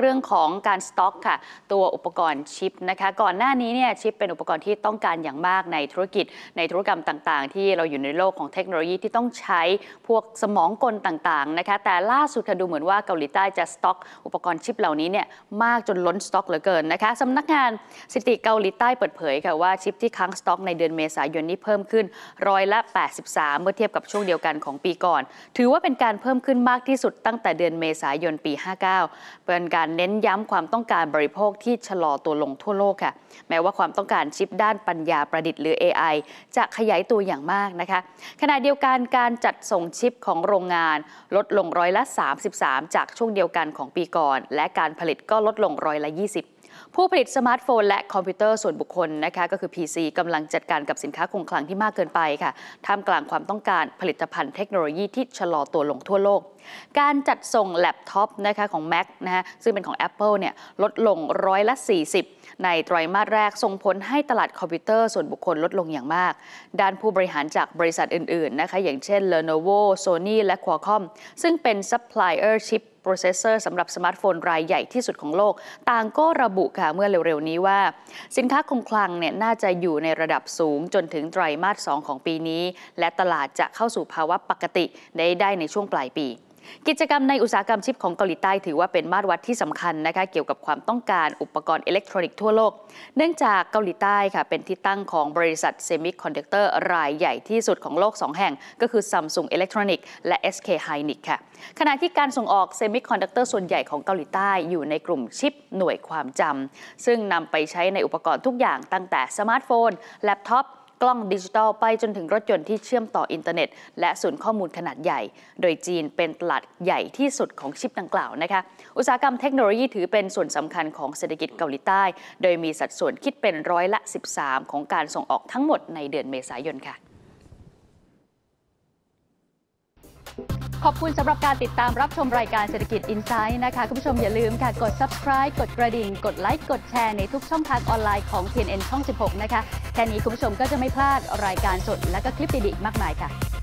เรื่องของการสต็อกค่ะ ตัวอุปกรณ์ชิปนะคะก่อนหน้านี้เนี่ยชิปเป็นอุปกรณ์ที่ต้องการอย่างมากในธุรกิจ ในธุรกรรมต่างๆ ที่เราอยู่ในโลกของเทคโนโลยีที่ต้องใช้พวกสมองกลต่างๆนะคะแต่ล่าสุดค่ะดูเหมือนว่าเกาหลีใต้จะสต็อกอุปกรณ์ชิปเหล่านี้เนี่ยมากจนล้นสต็อกเหลือเกินนะคะสำนักงานสถิติเกาหลีใต้เปิดเผยค่ะว่าชิปที่ค้างสต็อกในเดือนเมษายนนี้เพิ่มขึ้นร้อยละ 83 เมื่อเทียบกับช่วงเดียวกันของปีก่อน ถือว่าเป็นการเพิ่มขึ้นมากที่สุดตั้งแต่เดือนเมษายนปี 59 เป็นการการเน้นย้ำความต้องการบริโภคที่ชะลอตัวลงทั่วโลกค่ะ แม้ว่าความต้องการชิปด้านปัญญาประดิษฐ์หรือ AI จะขยายตัวอย่างมากนะคะ ขณะเดียวกันการจัดส่งชิปของโรงงานลดลงร้อยละ 33 จากช่วงเดียวกันของปีก่อน และการผลิตก็ลดลงร้อยละ 20ผู้ผลิตสมาร์ทโฟนและคอมพิวเตอร์ส่วนบุคคลนะคะก็คือ PC กำลังจัดการกับสินค้าคงคลังที่มากเกินไปค่ะท่ามกลางความต้องการผลิตภัณฑ์เทคโนโลยีที่ชะลอตัวลงทั่วโลก การจัดส่งแล็ปท็อปนะคะของ Mac นะฮะซึ่งเป็นของ Apple เนี่ยลดลงร้อยละ 40 ในไตรมาสแรก ส่งผลให้ตลาดคอมพิวเตอร์ส่วนบุคคลลดลงอย่างมาก ด้านผู้บริหารจากบริษัทอื่นๆนะคะอย่างเช่น Lenovo Sony และ Qualcomm ซึ่งเป็นซัพพลายเออร์ชิปโปรเซสเซอร์สำหรับสมาร์ทโฟน รายใหญ่ที่สุดของโลก ต่างก็ระบุค่ะ เมื่อเร็วๆ นี้ว่า สินค้าคงคลังเนี่ยน่าจะอยู่ในระดับสูงจนถึงไตรมาส2ของปีนี้และตลาดจะเข้าสู่ภาวะปกติได้ได้ในช่วงปลายปีกิจกรรมในอุตสาหกรรมชิปของเกาหลีใต้ถือว่าเป็นมาตรวัดที่สำคัญนะคะเกี่ยวกับความต้องการอุปกรณ์อิเล็กทรอนิกส์ทั่วโลก เนื่องจากเกาหลีใต้ค่ะเป็นที่ตั้งของบริษัทเซมิคอนดักเตอร์รายใหญ่ที่สุดของโลก 2 แห่ง ก็คือซัมซุงอิเล็กทรอนิกส์และ SK h y n i ไค่ะขณะที่การส่งออกเซมิคอนดักเตอร์ส่วนใหญ่ของเกาหลีใต้อยู่ในกลุ่มชิปหน่วยความจำ ซึ่งนำไปใช้ในอุปกรณ์ทุกอย่างตั้งแต่สมาร์ทโฟนแล็ปท็อปกล้องดิจิทัลไปจนถึงรถยนต์ที่เชื่อมต่ออินเทอร์เน็ตและศูนย์ข้อมูลขนาดใหญ่ โดยจีนเป็นตลาดใหญ่ที่สุดของชิปดังกล่าวนะคะอุตสาหกรรมเทคโนโลยีถือเป็นส่วนสำคัญของเศรษฐกิจเกาหลีใต้ โดยมีสัดส่วนคิดเป็นร้อยละ 13 ของการส่งออกทั้งหมดในเดือนเมษายนค่ะขอบคุณสำหรับการติดตามรับชมรายการเศรษฐกิจอินไซด์นะคะคุณผู้ชมอย่าลืมค่ะกด subscribe กดกระดิ่ง กดไลค์ กดแชร์ในทุกช่องทางออนไลน์ของ TNN ช่อง 16 นะคะแค่นี้คุณผู้ชมก็จะไม่พลาดรายการสดและก็คลิปดีๆ มากมายค่ะ